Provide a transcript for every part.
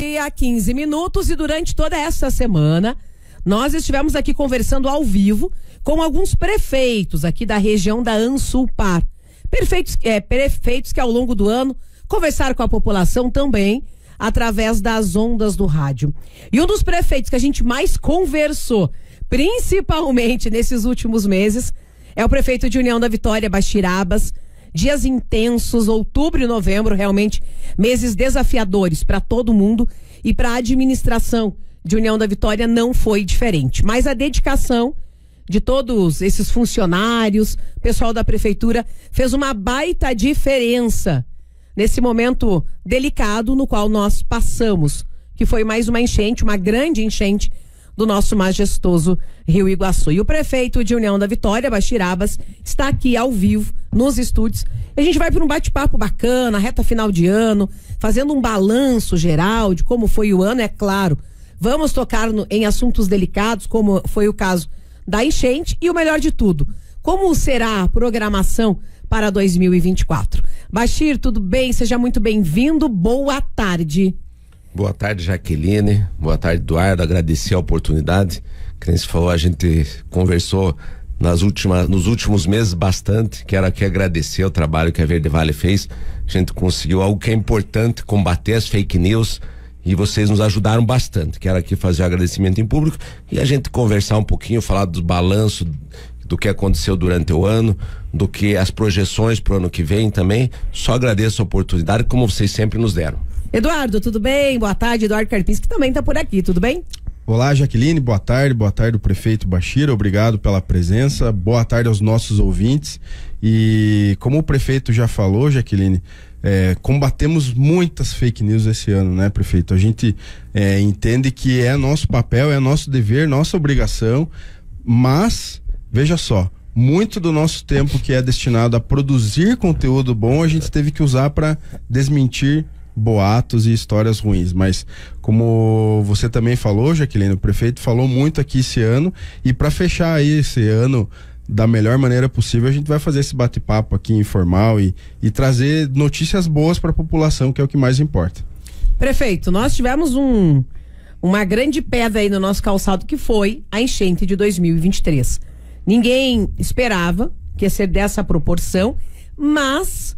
meio-dia, 15 minutos, e durante toda essa semana, nós estivemos aqui conversando ao vivo com alguns prefeitos aqui da região da Ansulpar. Prefeitos, é, prefeitos que ao longo do ano conversaram com a população também através das ondas do rádio. E um dos prefeitos que a gente mais conversou, principalmente nesses últimos meses, é o prefeito de União da Vitória, Baixirabas, dias intensos, outubro e novembro, realmente meses desafiadores para todo mundo e para a administração de União da Vitória não foi diferente. Mas a dedicação de todos esses funcionários, pessoal da prefeitura, fez uma baita diferença nesse momento delicado no qual nós passamos, que foi mais uma enchente, uma grande enchente do nosso majestoso Rio Iguaçu. E o prefeito de União da Vitória, Bastirabas, está aqui ao vivo nos estúdios. A gente vai para um bate-papo bacana, reta final de ano, fazendo um balanço geral de como foi o ano, é claro. Vamos tocar no, em assuntos delicados, como foi o caso da enchente e o melhor de tudo, como será a programação para 2024. Bashir, tudo bem? Seja muito bem-vindo. Boa tarde. Boa tarde, Jaqueline. Boa tarde, Eduardo. Agradecer a oportunidade. Quem se falou, a gente conversou nas últimas, nos últimos meses bastante. Quero aqui agradecer o trabalho que a Verde Vale fez. A gente conseguiu algo que é importante, combater as fake news e vocês nos ajudaram bastante. Quero aqui fazer um agradecimento em público e a gente conversar um pouquinho, falar do balanço do que aconteceu durante o ano, do que as projeções para o ano que vem também. Só agradeço a oportunidade, como vocês sempre nos deram. Eduardo, tudo bem? Boa tarde, Eduardo Carpins, que também está por aqui, tudo bem? Olá, Jaqueline, boa tarde, boa tarde, prefeito Bachira. obrigado pela presença, boa tarde aos nossos ouvintes. E como o prefeito já falou, Jaqueline, é, combatemos muitas fake news esse ano, né, prefeito? A gente é, entende que é nosso papel, é nosso dever, nossa obrigação, mas, veja só, muito do nosso tempo que é destinado a produzir conteúdo bom, a gente teve que usar para desmentir boatos e histórias ruins, mas como você também falou, Jaqueline, o prefeito falou muito aqui esse ano e para fechar aí esse ano da melhor maneira possível, a gente vai fazer esse bate-papo aqui informal e, e trazer notícias boas para a população, que é o que mais importa. Prefeito, nós tivemos um, uma grande pedra aí no nosso calçado que foi a enchente de 2023. Ninguém esperava que ia ser dessa proporção, mas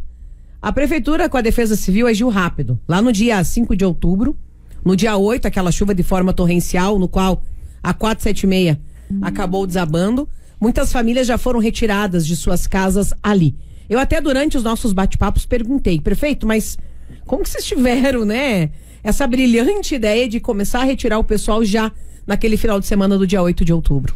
a prefeitura com a Defesa Civil agiu rápido. Lá no dia 5 de outubro, no dia 8, aquela chuva de forma torrencial, no qual a 476 uhum. acabou desabando, muitas famílias já foram retiradas de suas casas ali. Eu até durante os nossos bate-papos perguntei, prefeito, mas como que vocês tiveram, né? Essa brilhante ideia de começar a retirar o pessoal já naquele final de semana do dia 8 de outubro.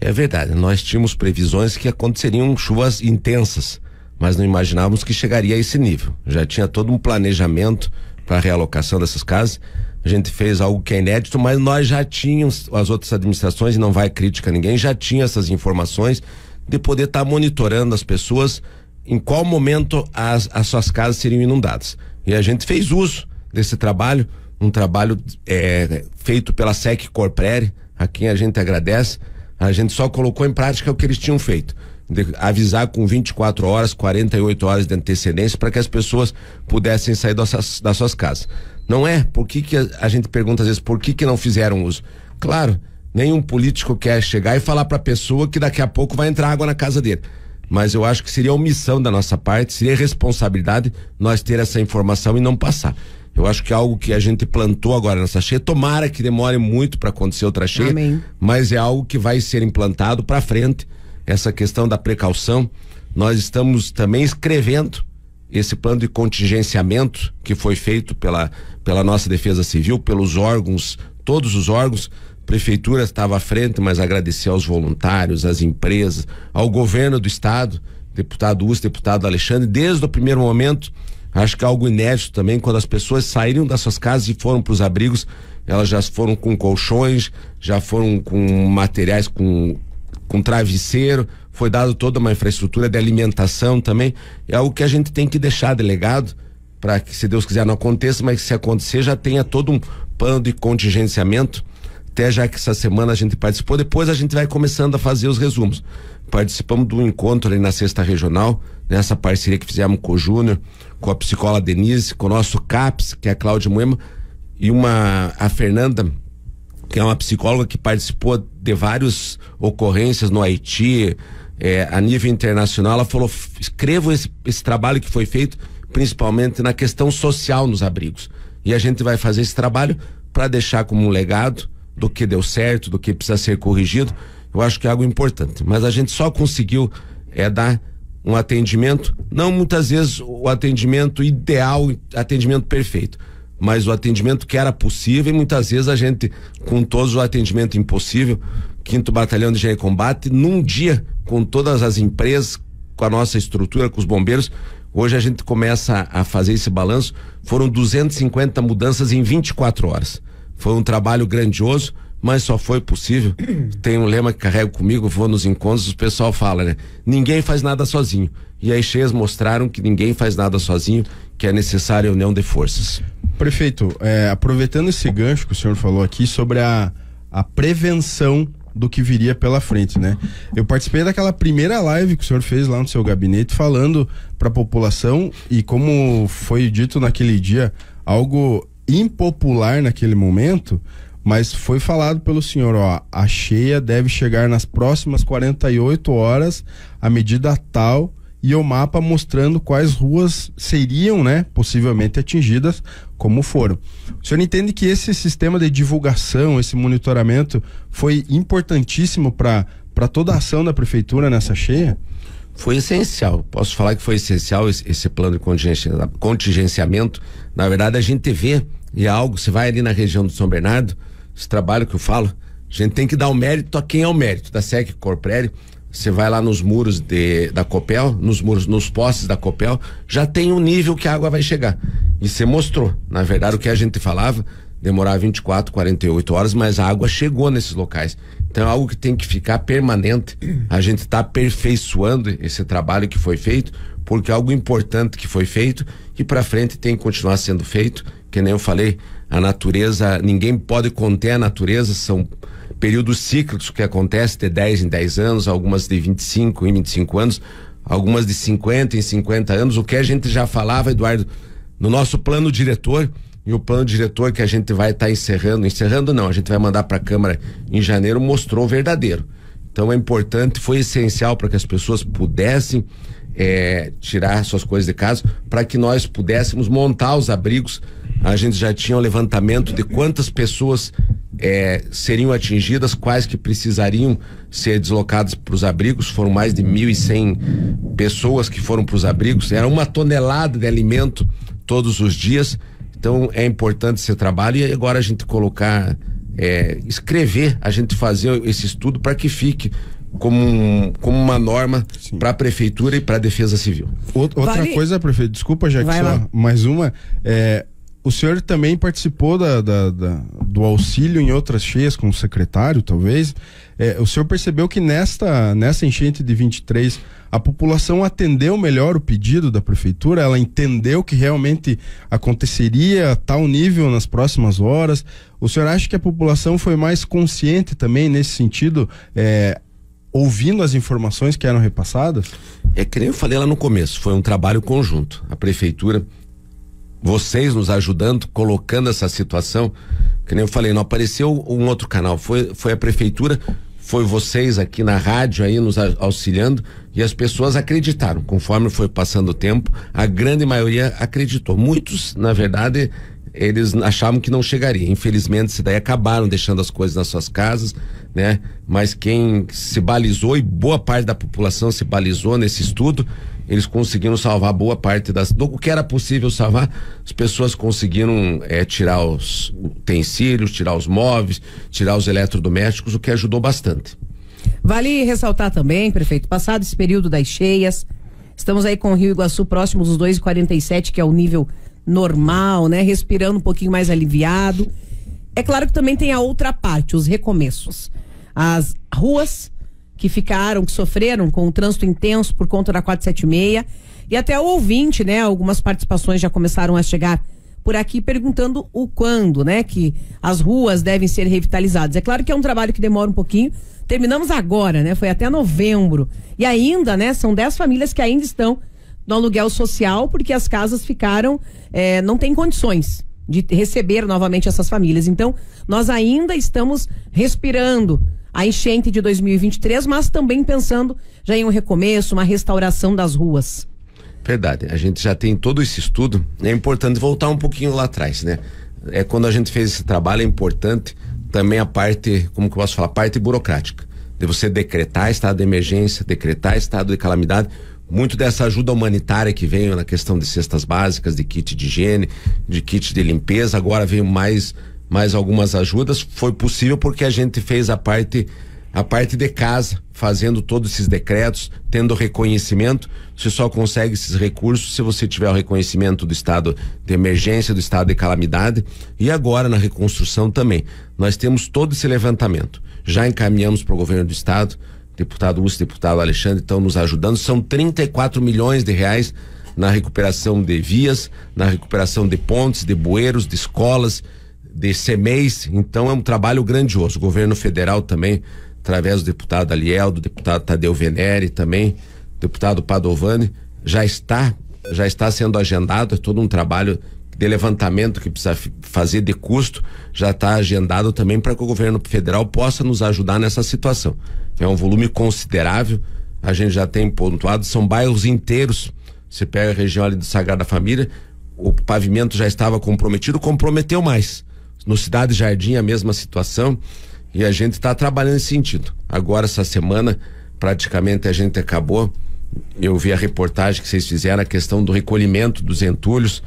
É verdade, nós tínhamos previsões que aconteceriam chuvas intensas mas não imaginávamos que chegaria a esse nível. Já tinha todo um planejamento para a realocação dessas casas. A gente fez algo que é inédito, mas nós já tínhamos, as outras administrações, e não vai crítica a ninguém, já tinha essas informações de poder estar tá monitorando as pessoas em qual momento as, as suas casas seriam inundadas. E a gente fez uso desse trabalho, um trabalho é, feito pela SEC Corpere, a quem a gente agradece. A gente só colocou em prática o que eles tinham feito de avisar com 24 horas, 48 horas de antecedência para que as pessoas pudessem sair das, das suas casas. Não é? Por que, que a, a, gente pergunta às vezes por que, que não fizeram uso? Claro, nenhum político quer chegar e falar para a pessoa que daqui a pouco vai entrar água na casa dele. Mas eu acho que seria omissão da nossa parte, seria responsabilidade nós ter essa informação e não passar. Eu acho que é algo que a gente plantou agora nessa cheia. Tomara que demore muito para acontecer outra cheia, Amém. mas é algo que vai ser implantado para frente essa questão da precaução. Nós estamos também escrevendo esse plano de contingenciamento que foi feito pela, pela nossa Defesa Civil, pelos órgãos, todos os órgãos. Prefeitura estava à frente, mas agradecer aos voluntários, às empresas, ao governo do Estado, deputado Uso, deputado Alexandre, desde o primeiro momento. Acho que é algo inédito também, quando as pessoas saíram das suas casas e foram para os abrigos, elas já foram com colchões, já foram com materiais, com com travesseiro, foi dado toda uma infraestrutura de alimentação também. É algo que a gente tem que deixar delegado para que, se Deus quiser, não aconteça, mas se acontecer, já tenha todo um plano de contingenciamento. Até já que essa semana a gente participou, depois a gente vai começando a fazer os resumos. Participamos do encontro ali na Sexta Regional, nessa parceria que fizemos com o Júnior, com a psicóloga Denise, com o nosso CAPS, que é a Cláudia Moema, e uma a Fernanda que é uma psicóloga que participou de várias ocorrências no Haiti, é, a nível internacional, ela falou: escrevo esse, esse trabalho que foi feito, principalmente na questão social nos abrigos. E a gente vai fazer esse trabalho para deixar como um legado do que deu certo, do que precisa ser corrigido. Eu acho que é algo importante. Mas a gente só conseguiu é dar um atendimento, não muitas vezes o atendimento ideal, atendimento perfeito mas o atendimento que era possível e muitas vezes a gente, com todos o atendimento impossível, quinto batalhão de engenharia combate, num dia, com todas as empresas, com a nossa estrutura, com os bombeiros, hoje a gente começa a fazer esse balanço, foram 250 mudanças em 24 horas. Foi um trabalho grandioso, mas só foi possível. Tem um lema que carrego comigo, vou nos encontros, o pessoal fala, né? Ninguém faz nada sozinho. E as cheias mostraram que ninguém faz nada sozinho, que é necessária união de forças. Prefeito, é, aproveitando esse gancho que o senhor falou aqui sobre a, a prevenção do que viria pela frente, né? Eu participei daquela primeira live que o senhor fez lá no seu gabinete falando para a população e como foi dito naquele dia, algo impopular naquele momento, mas foi falado pelo senhor, ó, a cheia deve chegar nas próximas 48 horas, a medida tal e o mapa mostrando quais ruas seriam, né, possivelmente atingidas, como foram. O senhor entende que esse sistema de divulgação, esse monitoramento foi importantíssimo para para toda a ação da prefeitura nessa cheia? Foi essencial. Posso falar que foi essencial esse, esse plano de contingenciamento. Na verdade, a gente vê e é algo, você vai ali na região do São Bernardo, esse trabalho que eu falo, a gente tem que dar o mérito a quem é o mérito, da SEC Corprério, você vai lá nos muros de, da Copel, nos muros, nos postes da Copel, já tem um nível que a água vai chegar. E você mostrou, na verdade, o que a gente falava, demorar 24, 48 horas, mas a água chegou nesses locais. Então é algo que tem que ficar permanente. A gente está aperfeiçoando esse trabalho que foi feito, porque é algo importante que foi feito e para frente tem que continuar sendo feito. Que nem eu falei, a natureza, ninguém pode conter a natureza, são períodos cíclicos que acontece de 10 em 10 anos, algumas de 25 em 25 anos, algumas de 50 em 50 anos, o que a gente já falava, Eduardo, no nosso plano diretor, e o plano diretor que a gente vai estar tá encerrando, encerrando não, a gente vai mandar para a Câmara em janeiro, mostrou verdadeiro. Então é importante, foi essencial para que as pessoas pudessem é, tirar suas coisas de casa, para que nós pudéssemos montar os abrigos. A gente já tinha um levantamento de quantas pessoas é, seriam atingidas, quais que precisariam ser deslocadas para os abrigos. Foram mais de 1.100 pessoas que foram para os abrigos. Era uma tonelada de alimento todos os dias. Então é importante esse trabalho e agora a gente colocar, é, escrever, a gente fazer esse estudo para que fique como, um, como uma norma para a prefeitura e para a defesa civil. Outra vale. coisa, prefeito, desculpa, Jackson, mais uma. É, o senhor também participou da, da, da, do auxílio em outras cheias, como secretário, talvez. É, o senhor percebeu que nesta, nessa enchente de 23, a população atendeu melhor o pedido da prefeitura? Ela entendeu que realmente aconteceria a tal nível nas próximas horas? O senhor acha que a população foi mais consciente também nesse sentido? É, ouvindo as informações que eram repassadas? É que nem eu falei lá no começo, foi um trabalho conjunto. A prefeitura vocês nos ajudando, colocando essa situação. Que nem eu falei, não apareceu um outro canal, foi, foi a prefeitura, foi vocês aqui na rádio aí nos auxiliando e as pessoas acreditaram. Conforme foi passando o tempo, a grande maioria acreditou. Muitos, na verdade, eles achavam que não chegaria. Infelizmente, se daí acabaram deixando as coisas nas suas casas, né? Mas quem se balizou e boa parte da população se balizou nesse estudo eles conseguiram salvar boa parte das. Do que era possível salvar, as pessoas conseguiram é, tirar os utensílios, tirar os móveis, tirar os eletrodomésticos, o que ajudou bastante. Vale ressaltar também, prefeito, passado esse período das cheias, estamos aí com o Rio Iguaçu próximo dos 2,47, que é o nível normal, né? Respirando um pouquinho mais aliviado. É claro que também tem a outra parte, os recomeços. As ruas que ficaram, que sofreram com o trânsito intenso por conta da 476. E até o ouvinte, né? Algumas participações já começaram a chegar por aqui perguntando o quando, né? Que as ruas devem ser revitalizadas. É claro que é um trabalho que demora um pouquinho. Terminamos agora, né? Foi até novembro. E ainda, né? São 10 famílias que ainda estão no aluguel social porque as casas ficaram, é, não tem condições de receber novamente essas famílias. Então, nós ainda estamos respirando a enchente de 2023, mas também pensando já em um recomeço, uma restauração das ruas. Verdade, a gente já tem todo esse estudo, é importante voltar um pouquinho lá atrás, né? É quando a gente fez esse trabalho é importante também a parte, como que eu posso falar, a parte burocrática, de você decretar estado de emergência, decretar estado de calamidade, muito dessa ajuda humanitária que veio na questão de cestas básicas, de kit de higiene, de kit de limpeza, agora veio mais mais algumas ajudas. Foi possível porque a gente fez a parte a parte de casa, fazendo todos esses decretos, tendo reconhecimento. Você só consegue esses recursos se você tiver o reconhecimento do estado de emergência, do estado de calamidade. E agora, na reconstrução também. Nós temos todo esse levantamento. Já encaminhamos para o governo do estado, deputado Lúcio, deputado Alexandre estão nos ajudando. São 34 milhões de reais na recuperação de vias, na recuperação de pontes, de bueiros, de escolas de mês, então é um trabalho grandioso. O governo federal também, através do deputado Aliel, do deputado Tadeu Venere também, deputado Padovani, já está já está sendo agendado, é todo um trabalho de levantamento que precisa fazer de custo, já está agendado também para que o governo federal possa nos ajudar nessa situação. É um volume considerável, a gente já tem pontuado, são bairros inteiros. Você pega a região ali do Sagrada Família, o pavimento já estava comprometido, comprometeu mais. No Cidade Jardim, a mesma situação. E a gente está trabalhando nesse sentido. Agora, essa semana, praticamente a gente acabou. Eu vi a reportagem que vocês fizeram, a questão do recolhimento dos entulhos.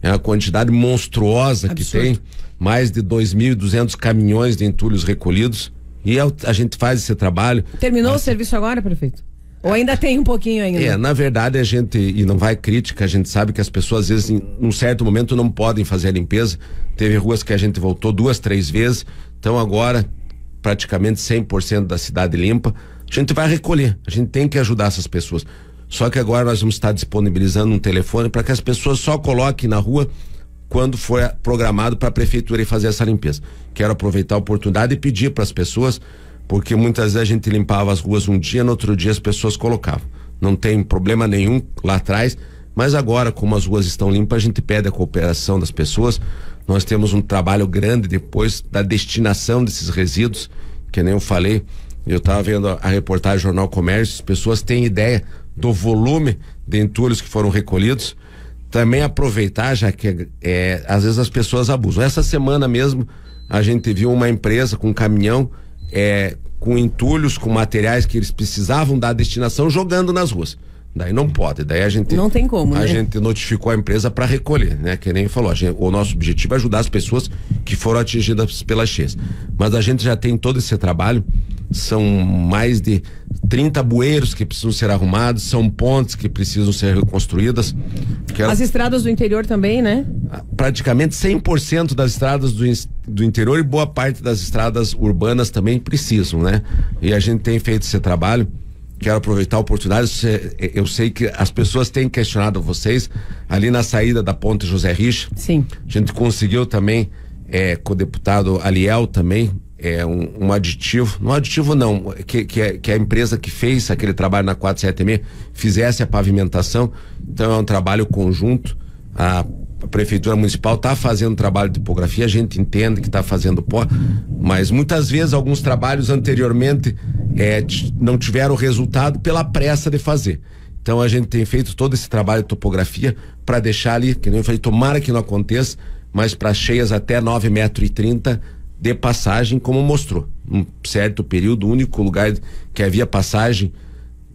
É uma quantidade monstruosa Absurdo. que tem. Mais de 2.200 caminhões de entulhos recolhidos. E é a gente faz esse trabalho. Terminou o serviço agora, prefeito? Ou ainda tem um pouquinho ainda? É, na verdade a gente, e não vai crítica, a gente sabe que as pessoas às vezes em um certo momento não podem fazer a limpeza. Teve ruas que a gente voltou duas, três vezes. Então agora praticamente 100% da cidade limpa. A gente vai recolher, a gente tem que ajudar essas pessoas. Só que agora nós vamos estar disponibilizando um telefone para que as pessoas só coloquem na rua quando for programado para a prefeitura fazer essa limpeza. Quero aproveitar a oportunidade e pedir para as pessoas porque muitas vezes a gente limpava as ruas um dia, no outro dia as pessoas colocavam. Não tem problema nenhum lá atrás, mas agora, como as ruas estão limpas, a gente pede a cooperação das pessoas. Nós temos um trabalho grande depois da destinação desses resíduos, que nem eu falei. Eu estava vendo a reportagem do Jornal Comércio, as pessoas têm ideia do volume de entulhos que foram recolhidos. Também aproveitar, já que é, às vezes as pessoas abusam. Essa semana mesmo a gente viu uma empresa com um caminhão é, com entulhos, com materiais que eles precisavam da destinação, jogando nas ruas. Daí não pode, daí a gente não tem como, A né? gente notificou a empresa para recolher, né? Que nem falou, gente, o nosso objetivo é ajudar as pessoas que foram atingidas pelas cheias. Mas a gente já tem todo esse trabalho, são mais de 30 bueiros que precisam ser arrumados, são pontes que precisam ser reconstruídas. É as estradas do interior também, né? Ah, praticamente 100% das estradas do, do interior e boa parte das estradas urbanas também precisam, né? E a gente tem feito esse trabalho quero aproveitar a oportunidade. Eu sei que as pessoas têm questionado vocês ali na saída da ponte José Rich. Sim. A gente conseguiu também é, com o deputado Aliel também é um, um aditivo, não é aditivo não, que, que, é, que é a empresa que fez aquele trabalho na 476 fizesse a pavimentação. Então é um trabalho conjunto. A a prefeitura municipal está fazendo trabalho de topografia, a gente entende que está fazendo pó, mas muitas vezes alguns trabalhos anteriormente é, não tiveram resultado pela pressa de fazer. Então a gente tem feito todo esse trabalho de topografia para deixar ali, que nem eu falei, tomara que não aconteça, mas para cheias até 9,30 metros de passagem, como mostrou. Um certo período, o único lugar que havia passagem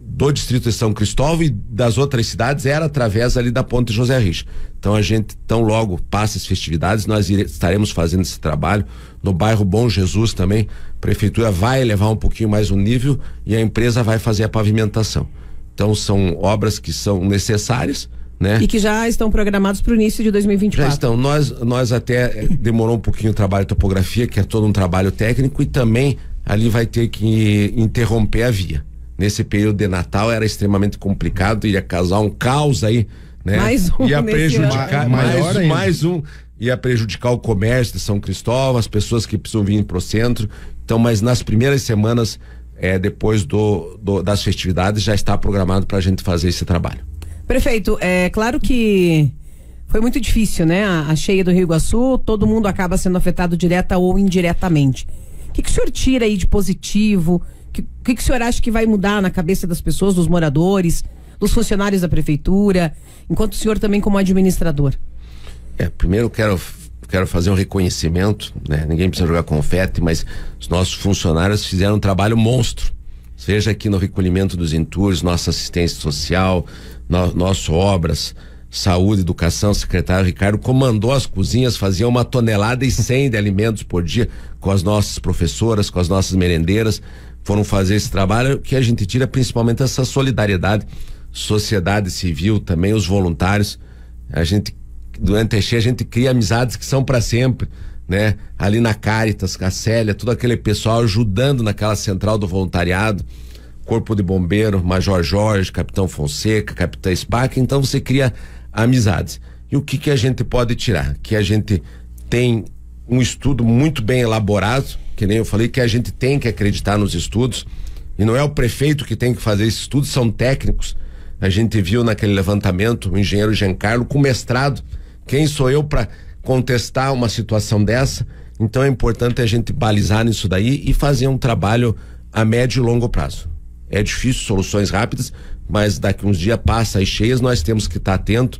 do distrito de São Cristóvão e das outras cidades era através ali da ponte José Rich. Então a gente tão logo passa as festividades, nós estaremos fazendo esse trabalho no bairro Bom Jesus também. A prefeitura vai elevar um pouquinho mais o nível e a empresa vai fazer a pavimentação. Então são obras que são necessárias, né? E que já estão programados para o início de 2024. Já estão. Nós, nós até eh, demorou um pouquinho o trabalho de topografia, que é todo um trabalho técnico, e também ali vai ter que interromper a via nesse período de Natal era extremamente complicado, ia causar um caos aí, né? Mais um ia prejudicar mais, um, mais um ia prejudicar o comércio de São Cristóvão, as pessoas que precisam vir para o centro. Então, mas nas primeiras semanas é, depois do, do, das festividades já está programado para a gente fazer esse trabalho. Prefeito, é claro que foi muito difícil, né? A, a cheia do Rio Iguaçu, todo mundo acaba sendo afetado direta ou indiretamente. O que, que o senhor tira aí de positivo? que, que, o senhor acha que vai mudar na cabeça das pessoas, dos moradores, dos funcionários da prefeitura, enquanto o senhor também como administrador? É, primeiro quero quero fazer um reconhecimento, né? Ninguém precisa jogar confete, mas os nossos funcionários fizeram um trabalho monstro. Seja aqui no recolhimento dos entulhos, nossa assistência social, no, nosso obras, saúde, educação, secretário Ricardo comandou as cozinhas, fazia uma tonelada e cem de alimentos por dia com as nossas professoras, com as nossas merendeiras foram fazer esse trabalho, que a gente tira principalmente essa solidariedade, sociedade civil, também os voluntários. A gente, durante a Teixeira, a gente cria amizades que são para sempre, né? Ali na Caritas, a Célia, todo aquele pessoal ajudando naquela central do voluntariado, Corpo de Bombeiro, Major Jorge, Capitão Fonseca, Capitão Spack, então você cria amizades. E o que que a gente pode tirar? Que a gente tem um estudo muito bem elaborado, que nem eu falei, que a gente tem que acreditar nos estudos. E não é o prefeito que tem que fazer esse estudos, são técnicos. A gente viu naquele levantamento o engenheiro Giancarlo com mestrado. Quem sou eu para contestar uma situação dessa? Então é importante a gente balizar nisso daí e fazer um trabalho a médio e longo prazo. É difícil, soluções rápidas, mas daqui uns dias passa as cheias, nós temos que estar tá atento.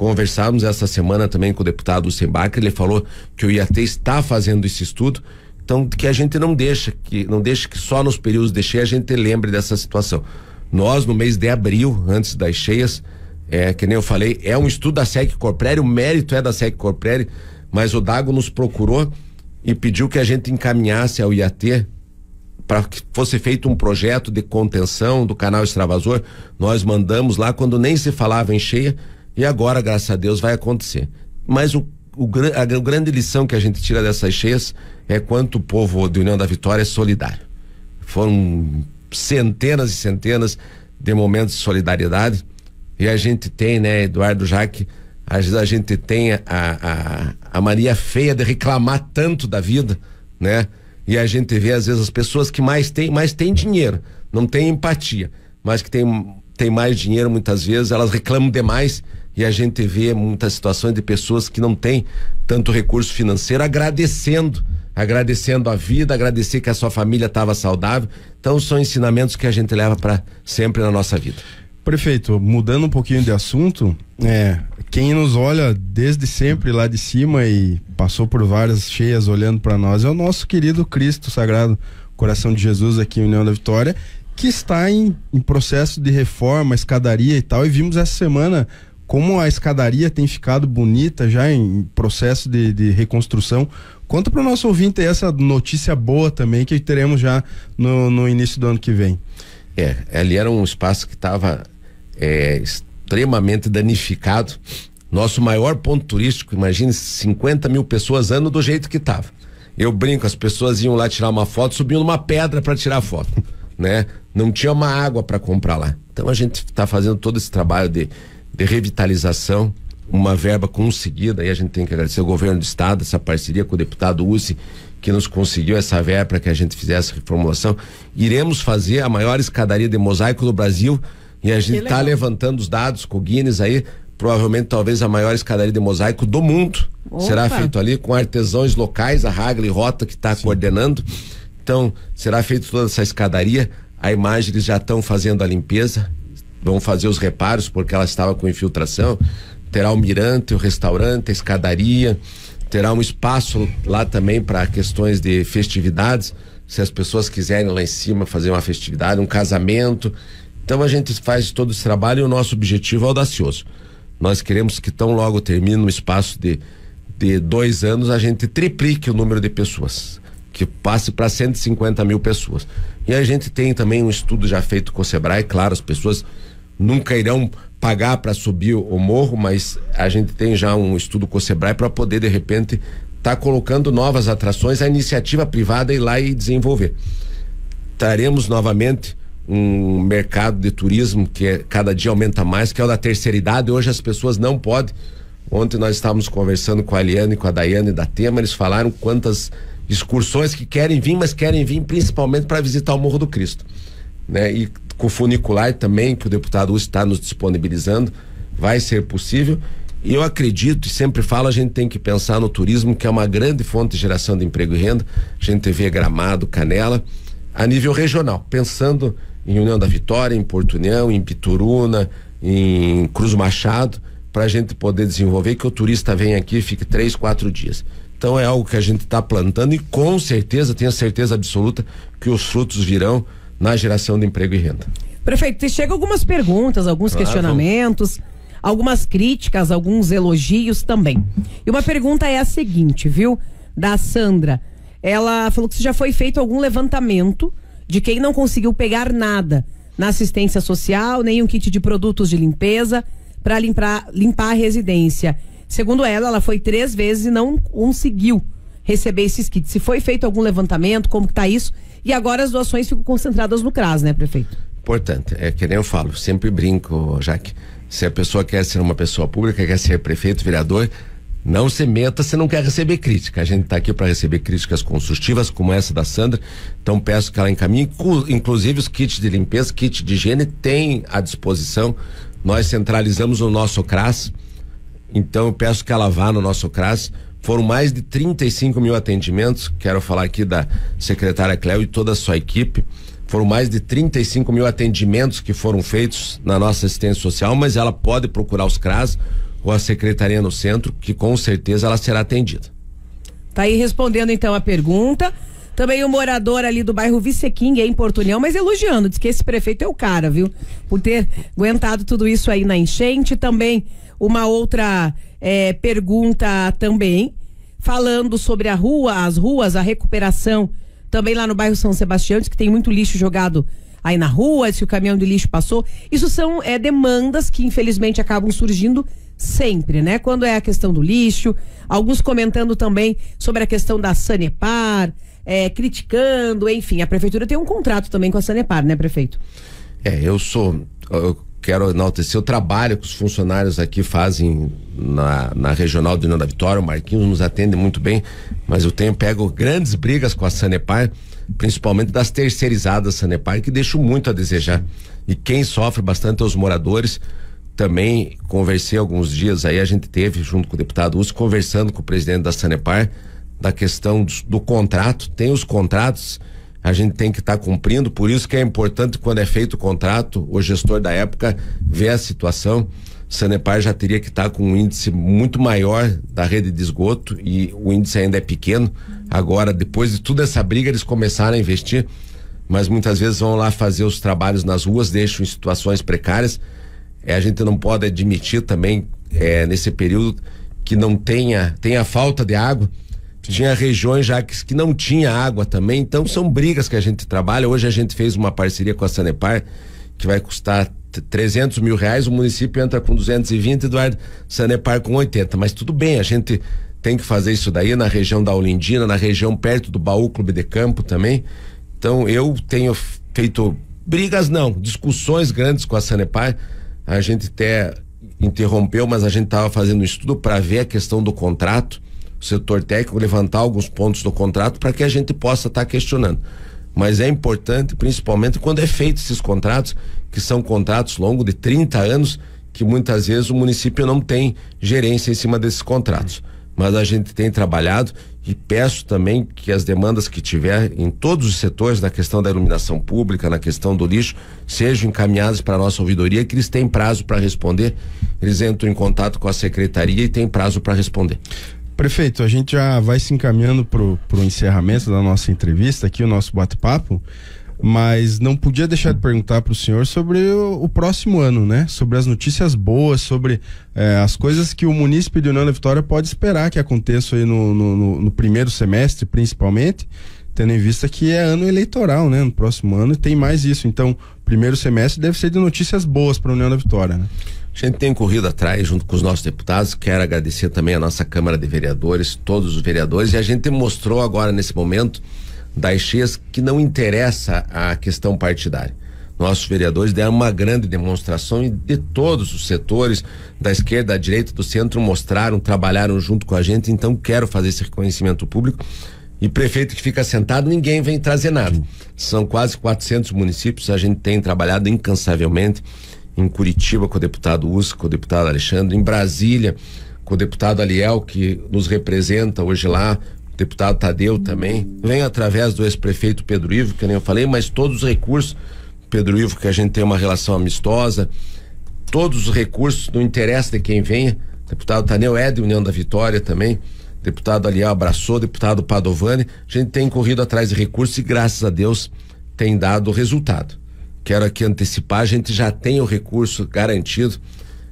Conversávamos essa semana também com o deputado Sembac, ele falou que o IAT está fazendo esse estudo, então que a gente não deixa que não deixe que só nos períodos de cheia a gente lembre dessa situação. Nós no mês de abril, antes das cheias, é, que nem eu falei, é um estudo da SEC Corprério, o mérito é da SEC Corprério, mas o Dago nos procurou e pediu que a gente encaminhasse ao IAT para que fosse feito um projeto de contenção do canal extravasor. Nós mandamos lá quando nem se falava em cheia e agora, graças a Deus, vai acontecer. Mas o, o, a, a grande lição que a gente tira dessas cheias é quanto o povo de União da Vitória é solidário. Foram centenas e centenas de momentos de solidariedade e a gente tem, né, Eduardo Jaque, às vezes a gente tem a, a, a Maria feia de reclamar tanto da vida, né? E a gente vê às vezes as pessoas que mais têm, mais têm dinheiro, não tem empatia, mas que tem, tem mais dinheiro muitas vezes, elas reclamam demais e a gente vê muitas situações de pessoas que não têm tanto recurso financeiro agradecendo, agradecendo a vida, agradecer que a sua família estava saudável. Então são ensinamentos que a gente leva para sempre na nossa vida. Prefeito, mudando um pouquinho de assunto, é, quem nos olha desde sempre lá de cima e passou por várias cheias olhando para nós é o nosso querido Cristo Sagrado Coração de Jesus aqui em União da Vitória, que está em, em processo de reforma, escadaria e tal. E vimos essa semana como a escadaria tem ficado bonita já em processo de, de reconstrução. Conta para o nosso ouvinte essa notícia boa também que teremos já no, no, início do ano que vem. É, ali era um espaço que estava é, extremamente danificado. Nosso maior ponto turístico, imagine 50 mil pessoas ano do jeito que estava. Eu brinco, as pessoas iam lá tirar uma foto, subiam numa pedra para tirar foto, né? Não tinha uma água para comprar lá. Então a gente está fazendo todo esse trabalho de de revitalização, uma verba conseguida, e a gente tem que agradecer ao governo do estado, essa parceria com o deputado Uzi, que nos conseguiu essa verba para que a gente fizesse a reformulação. Iremos fazer a maior escadaria de mosaico do Brasil e a gente está levantando os dados com o Guinness aí. Provavelmente, talvez a maior escadaria de mosaico do mundo Opa. será feito ali com artesãos locais, a Hagli Rota que está coordenando. Então, será feita toda essa escadaria. A imagem eles já estão fazendo a limpeza vão fazer os reparos porque ela estava com infiltração. Terá o mirante o restaurante, a escadaria, terá um espaço lá também para questões de festividades, se as pessoas quiserem lá em cima fazer uma festividade, um casamento. Então a gente faz todo esse trabalho e o nosso objetivo é audacioso. Nós queremos que tão logo termine no espaço de, de dois anos a gente triplique o número de pessoas, que passe para 150 mil pessoas. E a gente tem também um estudo já feito com o Sebrae, claro, as pessoas nunca irão pagar para subir o morro, mas a gente tem já um estudo com o Sebrae para poder de repente estar tá colocando novas atrações a iniciativa privada ir lá e desenvolver. Traremos novamente um mercado de turismo que é, cada dia aumenta mais, que é o da terceira idade. Hoje as pessoas não podem. Ontem nós estávamos conversando com a Eliane e com a Daiane da Tema, eles falaram quantas excursões que querem vir, mas querem vir principalmente para visitar o Morro do Cristo. Né? E com o funicular também, que o deputado está nos disponibilizando, vai ser possível. E eu acredito e sempre falo, a gente tem que pensar no turismo, que é uma grande fonte de geração de emprego e renda. A gente vê Gramado, Canela, a nível regional, pensando em União da Vitória, em Porto União, em Pituruna, em Cruz Machado, para a gente poder desenvolver que o turista venha aqui e fique três, quatro dias. Então é algo que a gente está plantando e com certeza, tenho certeza absoluta, que os frutos virão na geração de emprego e renda. Prefeito, chegam algumas perguntas, alguns claro. questionamentos, algumas críticas, alguns elogios também. E uma pergunta é a seguinte, viu? Da Sandra. Ela falou que já foi feito algum levantamento de quem não conseguiu pegar nada na assistência social, nenhum kit de produtos de limpeza para limpar, limpar a residência. Segundo ela, ela foi três vezes e não conseguiu receber esses kits. Se foi feito algum levantamento, como que tá isso? E agora as doações ficam concentradas no CRAS, né, prefeito? Importante. É que nem eu falo, sempre brinco, Jaque. Se a pessoa quer ser uma pessoa pública, quer ser prefeito, vereador, não se meta se não quer receber crítica. A gente está aqui para receber críticas construtivas, como essa da Sandra. Então peço que ela encaminhe. Inclusive os kits de limpeza, kit de higiene, tem à disposição. Nós centralizamos o nosso CRAS. Então eu peço que ela vá no nosso CRAS foram mais de 35 mil atendimentos. Quero falar aqui da secretária Cléo e toda a sua equipe. Foram mais de 35 mil atendimentos que foram feitos na nossa assistência social, mas ela pode procurar os CRAS ou a secretaria no centro, que com certeza ela será atendida. Tá aí respondendo então a pergunta. Também um morador ali do bairro Visequim, é em Portunhão, mas elogiando, diz que esse prefeito é o cara, viu? Por ter aguentado tudo isso aí na enchente. Também uma outra é, pergunta também, falando sobre a rua, as ruas, a recuperação, também lá no bairro São Sebastião, diz que tem muito lixo jogado aí na rua, se o caminhão de lixo passou. Isso são é, demandas que, infelizmente, acabam surgindo sempre, né? Quando é a questão do lixo, alguns comentando também sobre a questão da Sanepar, é, criticando, enfim. A prefeitura tem um contrato também com a Sanepar, né, prefeito? É, eu sou. Eu quero enaltecer o trabalho que os funcionários aqui fazem na, na Regional de União da Vitória. O Marquinhos nos atende muito bem, mas eu tenho pego grandes brigas com a Sanepar, principalmente das terceirizadas Sanepar, que deixo muito a desejar. E quem sofre bastante é os moradores. Também conversei alguns dias aí, a gente teve junto com o deputado Uso, conversando com o presidente da Sanepar da questão do, do contrato, tem os contratos, a gente tem que estar tá cumprindo, por isso que é importante quando é feito o contrato, o gestor da época vê a situação. Sanepar já teria que estar tá com um índice muito maior da rede de esgoto e o índice ainda é pequeno. Agora, depois de toda essa briga, eles começaram a investir, mas muitas vezes vão lá fazer os trabalhos nas ruas, deixam em situações precárias. É, a gente não pode admitir também é, nesse período que não tenha, tenha falta de água. Tinha regiões já que, que não tinha água também, então são brigas que a gente trabalha. Hoje a gente fez uma parceria com a Sanepar que vai custar 300 mil reais, o município entra com 220, Eduardo Sanepar com 80. Mas tudo bem, a gente tem que fazer isso daí na região da Olindina, na região perto do Baú Clube de Campo também. Então eu tenho feito brigas não, discussões grandes com a Sanepar. A gente até interrompeu, mas a gente estava fazendo um estudo para ver a questão do contrato setor técnico levantar alguns pontos do contrato para que a gente possa estar tá questionando. Mas é importante, principalmente quando é feito esses contratos, que são contratos longos de 30 anos, que muitas vezes o município não tem gerência em cima desses contratos. Mas a gente tem trabalhado e peço também que as demandas que tiver em todos os setores, na questão da iluminação pública, na questão do lixo, sejam encaminhadas para a nossa ouvidoria, que eles têm prazo para responder. Eles entram em contato com a secretaria e têm prazo para responder. Prefeito, a gente já vai se encaminhando para o encerramento da nossa entrevista aqui, o nosso bate-papo, mas não podia deixar de perguntar para o senhor sobre o, o, próximo ano, né? Sobre as notícias boas, sobre é, as coisas que o município de União da Vitória pode esperar que aconteça aí no, no, no primeiro semestre, principalmente, tendo em vista que é ano eleitoral, né? No próximo ano e tem mais isso. Então, primeiro semestre deve ser de notícias boas para a União da Vitória, né? A gente tem corrido atrás junto com os nossos deputados. Quero agradecer também a nossa Câmara de Vereadores, todos os vereadores. E a gente mostrou agora, nesse momento, das cheias, que não interessa a questão partidária. Nossos vereadores deram uma grande demonstração e de todos os setores, da esquerda, da direita, do centro, mostraram, trabalharam junto com a gente. Então, quero fazer esse reconhecimento público. E prefeito que fica sentado, ninguém vem trazer nada. São quase 400 municípios, a gente tem trabalhado incansavelmente em Curitiba com o deputado Usco, com o deputado Alexandre, em Brasília com o deputado Aliel, que nos representa hoje lá, o deputado Tadeu também, vem através do ex-prefeito Pedro Ivo, que nem eu falei, mas todos os recursos, Pedro Ivo, que a gente tem uma relação amistosa, todos os recursos, não interessa de quem venha, deputado Tadeu é de União da Vitória também, deputado Aliel abraçou, deputado Padovani, a gente tem corrido atrás de recursos e graças a Deus tem dado resultado quero aqui antecipar, a gente já tem o recurso garantido.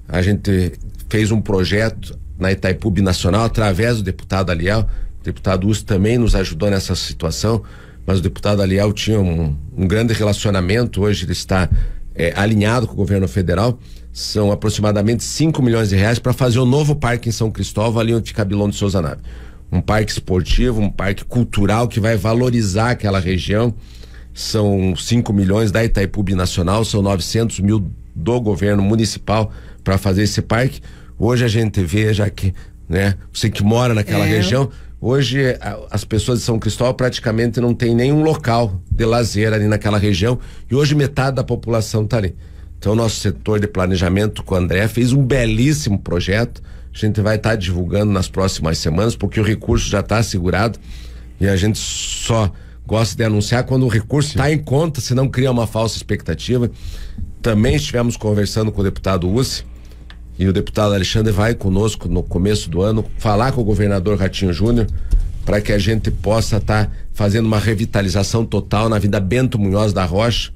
A gente fez um projeto na Itaipu Nacional através do deputado Aliel. O deputado Uso também nos ajudou nessa situação, mas o deputado Aliel tinha um, um grande relacionamento. Hoje ele está é, alinhado com o governo federal. São aproximadamente 5 milhões de reais para fazer um novo parque em São Cristóvão, ali onde fica Bilão de Souza Nave. Um parque esportivo, um parque cultural que vai valorizar aquela região são 5 milhões da Itaipu Nacional, são 900 mil do governo municipal para fazer esse parque. Hoje a gente vê, já que né, você que mora naquela é. região, hoje a, eh, as pessoas de São Cristóvão praticamente não tem nenhum local de lazer ali naquela região e hoje metade da população está ali. Então, nosso setor de planejamento com o André fez um belíssimo projeto. A gente vai estar tá divulgando nas próximas semanas, porque o recurso já está assegurado e a gente só gosta de anunciar quando o recurso está em conta, se não cria uma falsa expectativa. Também estivemos conversando com o deputado Ussi e o deputado Alexandre vai conosco no começo do ano falar com o governador Ratinho Júnior para que a gente possa estar tá fazendo uma revitalização total na vida Bento Munhoz da Rocha,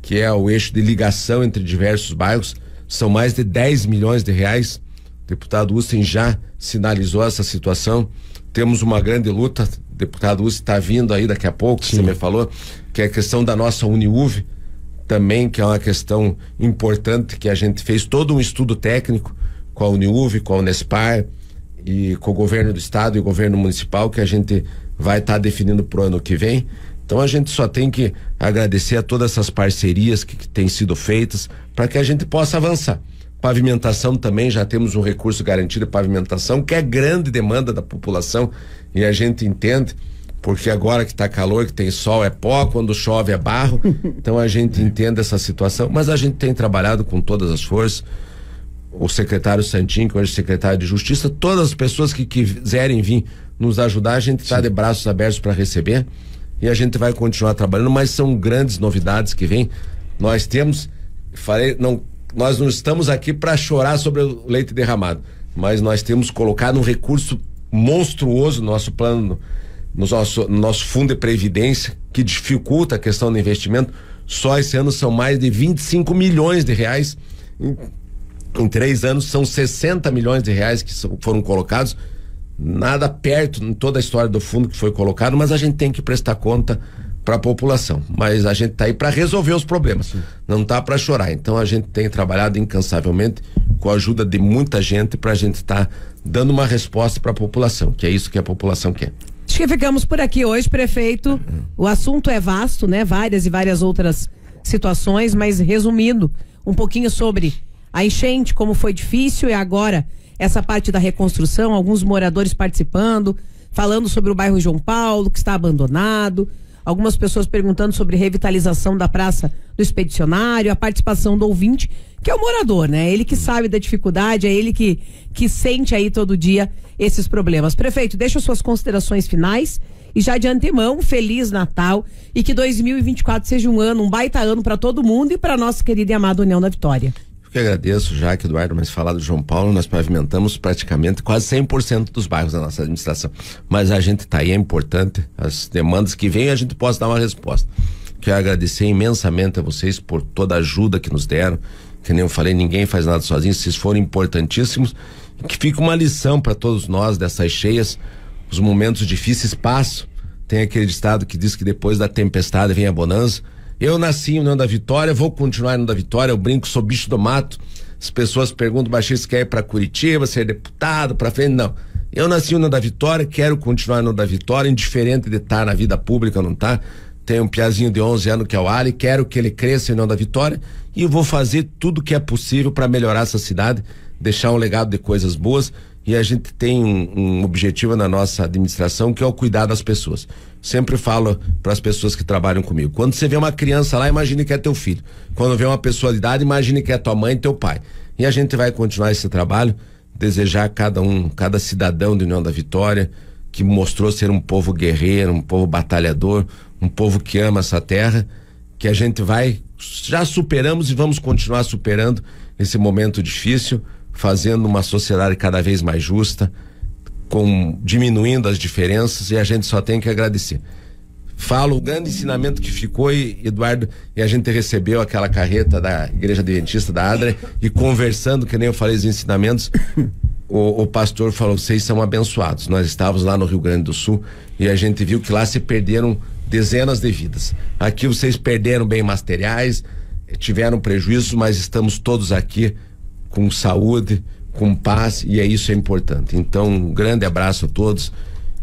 que é o eixo de ligação entre diversos bairros. São mais de 10 milhões de reais. O deputado Usten já sinalizou essa situação. Temos uma grande luta deputado Uzi está vindo aí daqui a pouco, Sim. você me falou, que é a questão da nossa Uniuve também, que é uma questão importante, que a gente fez todo um estudo técnico com a Uniuve, com a Unespar e com o governo do estado e o governo municipal, que a gente vai estar tá definindo para o ano que vem. Então a gente só tem que agradecer a todas essas parcerias que, que têm sido feitas para que a gente possa avançar. Pavimentação também, já temos um recurso garantido de pavimentação, que é grande demanda da população e a gente entende, porque agora que está calor, que tem sol é pó, quando chove é barro. Então a gente entende essa situação, mas a gente tem trabalhado com todas as forças o secretário Santin, que hoje é secretário de Justiça, todas as pessoas que quiserem vir nos ajudar, a gente está de braços abertos para receber e a gente vai continuar trabalhando, mas são grandes novidades que vêm. Nós temos, falei, não nós não estamos aqui para chorar sobre o leite derramado, mas nós temos colocado um recurso monstruoso no nosso plano, no nosso, no nosso fundo de previdência, que dificulta a questão do investimento. Só esse ano são mais de 25 milhões de reais. Em, em três anos são 60 milhões de reais que são, foram colocados. Nada perto em toda a história do fundo que foi colocado, mas a gente tem que prestar conta para a população. Mas a gente está aí para resolver os problemas, Sim. não tá para chorar. Então a gente tem trabalhado incansavelmente com a ajuda de muita gente para a gente estar tá dando uma resposta para a população, que é isso que a população quer. Acho que ficamos por aqui hoje, prefeito. O assunto é vasto, né? Várias e várias outras situações, mas resumindo um pouquinho sobre a enchente, como foi difícil e agora essa parte da reconstrução, alguns moradores participando, falando sobre o bairro João Paulo, que está abandonado, Algumas pessoas perguntando sobre revitalização da praça do expedicionário, a participação do ouvinte, que é o morador, né? Ele que sabe da dificuldade, é ele que, que sente aí todo dia esses problemas. Prefeito, deixa suas considerações finais e já de antemão, feliz Natal e que 2024 seja um ano, um baita ano para todo mundo e para nossa querida e amada União da Vitória que agradeço, Jaque, Eduardo, mas falar do João Paulo, nós pavimentamos praticamente quase 100% dos bairros da nossa administração. Mas a gente está aí, é importante. As demandas que vêm, a gente possa dar uma resposta. Quero agradecer imensamente a vocês por toda a ajuda que nos deram. Que nem eu falei, ninguém faz nada sozinho. Vocês foram importantíssimos. Que fica uma lição para todos nós dessas cheias. Os momentos difíceis passam. Tem aquele estado que diz que depois da tempestade vem a bonança eu nasci em União da Vitória, vou continuar em União da Vitória, eu brinco, sou bicho do mato. As pessoas perguntam, baixista, quer ir pra Curitiba, ser deputado, pra frente? Não. Eu nasci em União da Vitória, quero continuar em União da Vitória, indiferente de estar tá na vida pública ou não tá. Tenho um piazinho de 11 anos que é o Ali, quero que ele cresça em União da Vitória e vou fazer tudo que é possível para melhorar essa cidade, deixar um legado de coisas boas e a gente tem um, um objetivo na nossa administração que é o cuidar das pessoas. Sempre falo para as pessoas que trabalham comigo. Quando você vê uma criança lá, imagine que é teu filho. Quando vê uma pessoalidade, imagine que é tua mãe e teu pai. E a gente vai continuar esse trabalho, desejar a cada um, cada cidadão do União da Vitória, que mostrou ser um povo guerreiro, um povo batalhador, um povo que ama essa terra, que a gente vai já superamos e vamos continuar superando esse momento difícil fazendo uma sociedade cada vez mais justa, com diminuindo as diferenças e a gente só tem que agradecer. Falo o grande ensinamento que ficou e Eduardo e a gente recebeu aquela carreta da Igreja Adventista da Adra e conversando que nem eu falei os ensinamentos, o, o pastor falou: "Vocês são abençoados". Nós estávamos lá no Rio Grande do Sul e a gente viu que lá se perderam dezenas de vidas. Aqui vocês perderam bem materiais, tiveram prejuízos, mas estamos todos aqui com saúde, com paz, e é isso é importante. Então, um grande abraço a todos.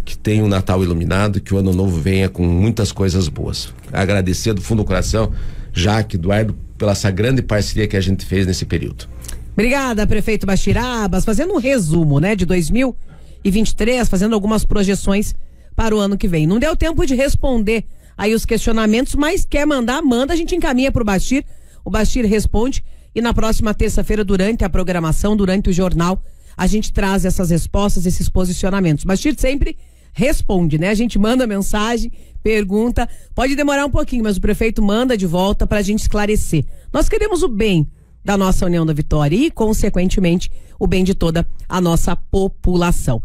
Que tenham um Natal iluminado, que o ano novo venha com muitas coisas boas. Agradecer do fundo do coração, Jaque, Eduardo, pela essa grande parceria que a gente fez nesse período. Obrigada, prefeito Baixirabas. Fazendo um resumo, né, de 2023, fazendo algumas projeções para o ano que vem. Não deu tempo de responder aí os questionamentos, mas quer mandar, manda, a gente encaminha para o Baixir. O Bastir responde e na próxima terça-feira, durante a programação, durante o jornal, a gente traz essas respostas, esses posicionamentos. Mas Chico sempre responde, né? A gente manda mensagem, pergunta. Pode demorar um pouquinho, mas o prefeito manda de volta para a gente esclarecer. Nós queremos o bem da nossa União da Vitória e, consequentemente, o bem de toda a nossa população.